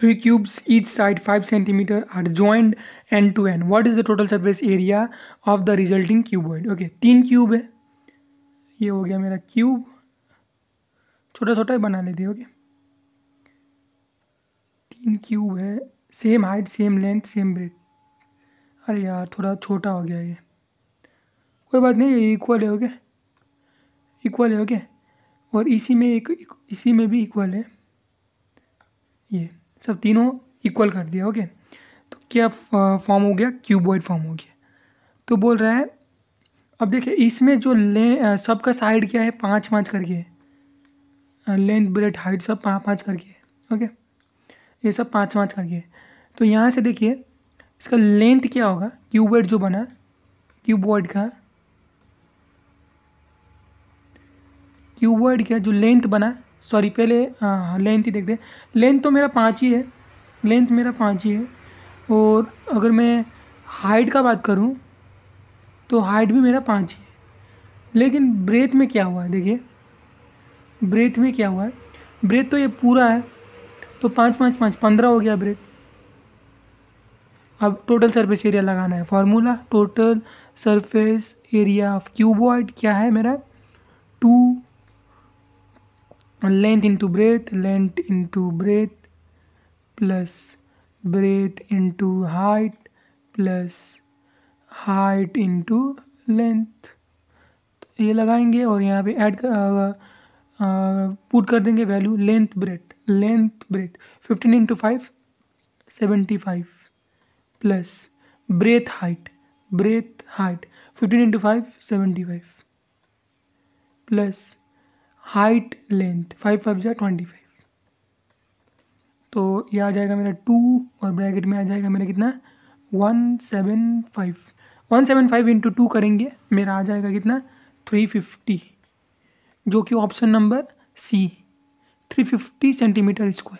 Three cubes each side 5 cm are joined end to end. What is the total surface area of the resulting cuboid? okay, teen cube hai ye ho gaya mera cube छोटा छोटा hi bana लेते okay okay? teen cube hai same height same length same breadth are yaar thoda छोटा ho gaya ye koi baat nahi ये equal है okay? equal hai okay aur isi mein ek isi mein bhi equal hai ये सब तीनों equal कर दिया okay तो क्या फॉर्म हो गया क्यूबॉइड फॉर्म हो गया तो बोल रहा है अब देखिए इसमें जो ले सबका साइड क्या है पाँच पाँच करके है लेंथ ब्रेड हाइट सब पाँच पाँच करके है ओके ये सब पाँच पाँच करके है तो यहाँ से देखिए इसका लेंथ क्या होगा क्यूबॉइड जो बना क्यूबॉइड का क्यूबॉइड का जो लेंथ बना सॉरी पहले लेंथ हाँ, हाँ, ही देखते हैं लेंथ तो मेरा पाँच ही है लेंथ मेरा पाँच ही है और अगर मैं हाइट का बात करूँ तो हाइट भी मेरा पाँच ही है लेकिन ब्रेथ में क्या हुआ है देखिए ब्रेथ में क्या हुआ है ब्रेथ तो ये पूरा है तो पाँच पाँच पाँच पंद्रह हो गया ब्रेथ अब टोटल सरफेस एरिया लगाना है formula total surface area of cuboid क्या है मेरा two length into breadth length into breadth plus breadth into height plus height into length तो ये लगाएंगे और यहाँ पे ऐड पुट कर देंगे value length breadth length breadth fifteen into five seventy five plus breadth height breadth height fifteen into five seventy five plus height length five five जै twenty five तो ये आ जाएगा मेरा टू और ब्रैकेट में आ जाएगा मेरा कितना one seven five one seven five into two करेंगे मेरा आ जाएगा कितना थ्री फिफ्टी जो कि option number C three fifty centimetre square